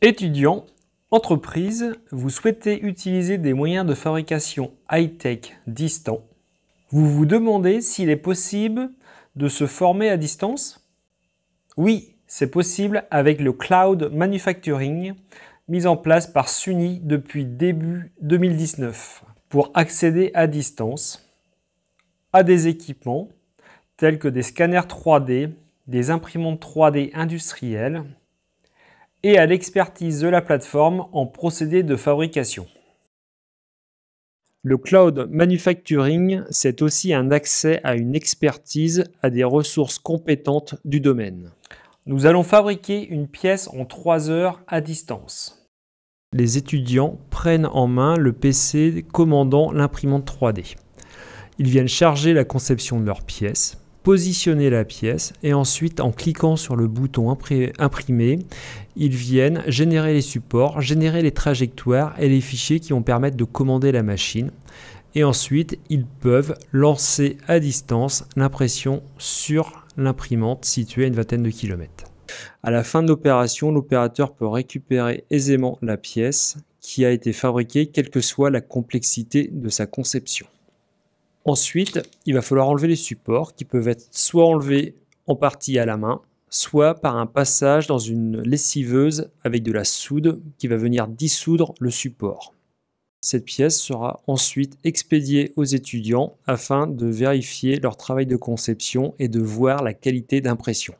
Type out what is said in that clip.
Étudiants, entreprises, vous souhaitez utiliser des moyens de fabrication high-tech distants. Vous vous demandez s'il est possible de se former à distance Oui, c'est possible avec le cloud manufacturing mis en place par SUNY depuis début 2019 pour accéder à distance à des équipements tels que des scanners 3D, des imprimantes 3D industrielles, et à l'expertise de la plateforme en procédé de fabrication. Le cloud manufacturing, c'est aussi un accès à une expertise, à des ressources compétentes du domaine. Nous allons fabriquer une pièce en 3 heures à distance. Les étudiants prennent en main le PC commandant l'imprimante 3D. Ils viennent charger la conception de leur pièce, positionner la pièce et ensuite en cliquant sur le bouton imprimer, ils viennent générer les supports, générer les trajectoires et les fichiers qui vont permettre de commander la machine. Et ensuite, ils peuvent lancer à distance l'impression sur l'imprimante située à une vingtaine de kilomètres. À la fin de l'opération, l'opérateur peut récupérer aisément la pièce qui a été fabriquée, quelle que soit la complexité de sa conception. Ensuite, il va falloir enlever les supports qui peuvent être soit enlevés en partie à la main, soit par un passage dans une lessiveuse avec de la soude qui va venir dissoudre le support. Cette pièce sera ensuite expédiée aux étudiants afin de vérifier leur travail de conception et de voir la qualité d'impression.